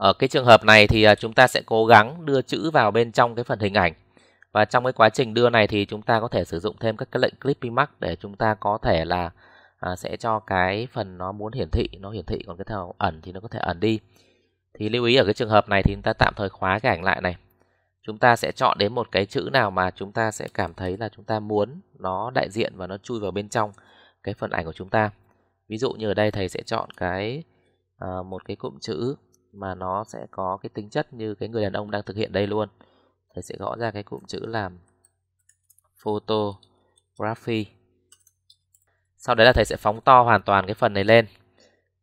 Ở ờ, cái trường hợp này thì à, chúng ta sẽ cố gắng đưa chữ vào bên trong cái phần hình ảnh. Và trong cái quá trình đưa này thì chúng ta có thể sử dụng thêm các cái lệnh clipping mask để chúng ta có thể là à, sẽ cho cái phần nó muốn hiển thị nó hiển thị còn cái thao ẩn thì nó có thể ẩn đi. Thì lưu ý ở cái trường hợp này thì chúng ta tạm thời khóa cái ảnh lại này. Chúng ta sẽ chọn đến một cái chữ nào mà chúng ta sẽ cảm thấy là chúng ta muốn nó đại diện và nó chui vào bên trong cái phần ảnh của chúng ta. Ví dụ như ở đây thầy sẽ chọn cái à, một cái cụm chữ mà nó sẽ có cái tính chất như cái người đàn ông đang thực hiện đây luôn thầy sẽ gõ ra cái cụm chữ làm photography sau đấy là thầy sẽ phóng to hoàn toàn cái phần này lên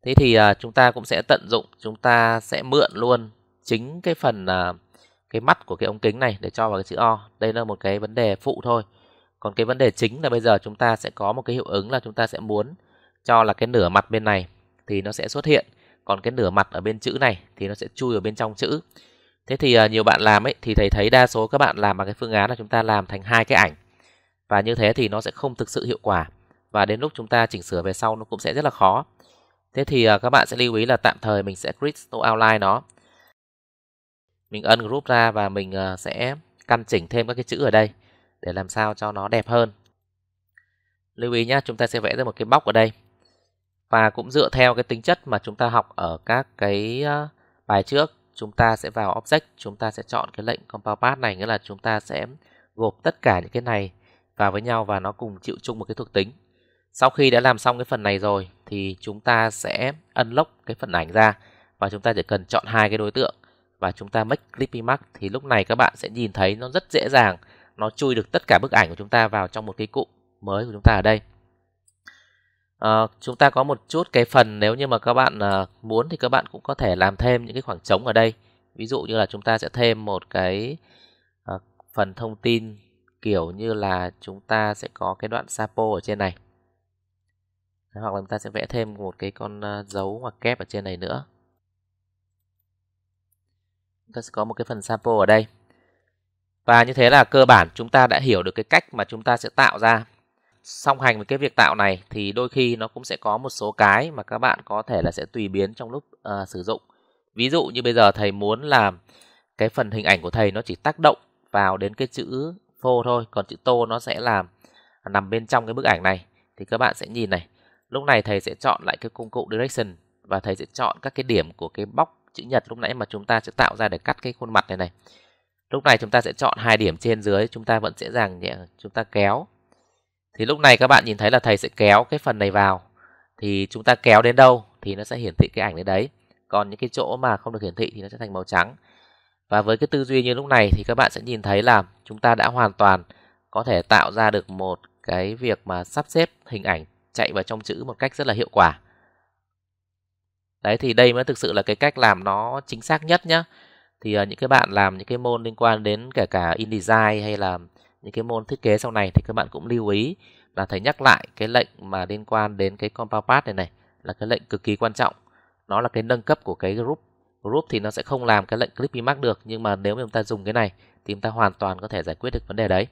thế thì uh, chúng ta cũng sẽ tận dụng chúng ta sẽ mượn luôn chính cái phần uh, cái mắt của cái ống kính này để cho vào cái chữ O đây là một cái vấn đề phụ thôi còn cái vấn đề chính là bây giờ chúng ta sẽ có một cái hiệu ứng là chúng ta sẽ muốn cho là cái nửa mặt bên này thì nó sẽ xuất hiện còn cái nửa mặt ở bên chữ này thì nó sẽ chui ở bên trong chữ thế thì uh, nhiều bạn làm ấy thì thầy thấy đa số các bạn làm bằng cái phương án là chúng ta làm thành hai cái ảnh và như thế thì nó sẽ không thực sự hiệu quả và đến lúc chúng ta chỉnh sửa về sau nó cũng sẽ rất là khó thế thì uh, các bạn sẽ lưu ý là tạm thời mình sẽ crystal outline nó mình group ra và mình uh, sẽ căn chỉnh thêm các cái chữ ở đây để làm sao cho nó đẹp hơn lưu ý nhá chúng ta sẽ vẽ ra một cái bóc ở đây và cũng dựa theo cái tính chất mà chúng ta học ở các cái ờ, bài trước, chúng ta sẽ vào object, chúng ta sẽ chọn cái lệnh compound path này nghĩa là chúng ta sẽ gộp tất cả những cái này vào với nhau và nó cùng chịu chung một cái thuộc tính. Sau khi đã làm xong cái phần này rồi thì chúng ta sẽ unlock cái phần ảnh ra và chúng ta chỉ cần chọn hai cái đối tượng và chúng ta make clipping mask thì lúc này các bạn sẽ nhìn thấy nó rất dễ dàng nó chui được tất cả bức ảnh của chúng ta vào trong một cái cụm mới của chúng ta ở đây à, chúng ta có một chút cái phần nếu như mà các bạn à, muốn thì các bạn cũng có thể làm thêm những cái khoảng trống ở đây ví dụ như là chúng ta sẽ thêm một cái à, phần thông tin kiểu như là chúng ta sẽ có cái đoạn sapo ở trên này hoặc là chúng ta sẽ vẽ thêm một cái con à, dấu hoặc kép ở trên này nữa chúng ta sẽ có một cái phần sapo ở đây và như thế là cơ bản chúng ta đã hiểu được cái cách mà chúng ta sẽ tạo ra song hành với cái việc tạo này thì đôi khi nó cũng sẽ có một số cái mà các bạn có thể là sẽ tùy biến trong lúc uh, sử dụng. Ví dụ như bây giờ thầy muốn làm cái phần hình ảnh của thầy nó chỉ tác động vào đến cái chữ phô thôi, còn chữ tô nó sẽ làm à, nằm bên trong cái bức ảnh này thì các bạn sẽ nhìn này. Lúc này thầy sẽ chọn lại cái công cụ direction và thầy sẽ chọn các cái điểm của cái bóc chữ nhật lúc nãy mà chúng ta sẽ tạo ra để cắt cái khuôn mặt này này. Lúc này chúng ta sẽ chọn hai điểm trên dưới, chúng ta vẫn sẽ dàng nhẹ chúng ta kéo thì lúc này các bạn nhìn thấy là thầy sẽ kéo cái phần này vào. Thì chúng ta kéo đến đâu thì nó sẽ hiển thị cái ảnh đến đấy. Còn những cái chỗ mà không được hiển thị thì nó sẽ thành màu trắng. Và với cái tư duy như lúc này thì các bạn sẽ nhìn thấy là chúng ta đã hoàn toàn có thể tạo ra được một cái việc mà sắp xếp hình ảnh chạy vào trong chữ một cách rất là hiệu quả. Đấy thì đây mới thực sự là cái cách làm nó chính xác nhất nhá. Thì uh, những cái bạn làm những cái môn liên quan đến kể cả, cả InDesign hay là những cái môn thiết kế sau này thì các bạn cũng lưu ý là thầy nhắc lại cái lệnh mà liên quan đến cái compound path này này là cái lệnh cực kỳ quan trọng nó là cái nâng cấp của cái group group thì nó sẽ không làm cái lệnh clippy mark được nhưng mà nếu mà chúng ta dùng cái này thì chúng ta hoàn toàn có thể giải quyết được vấn đề đấy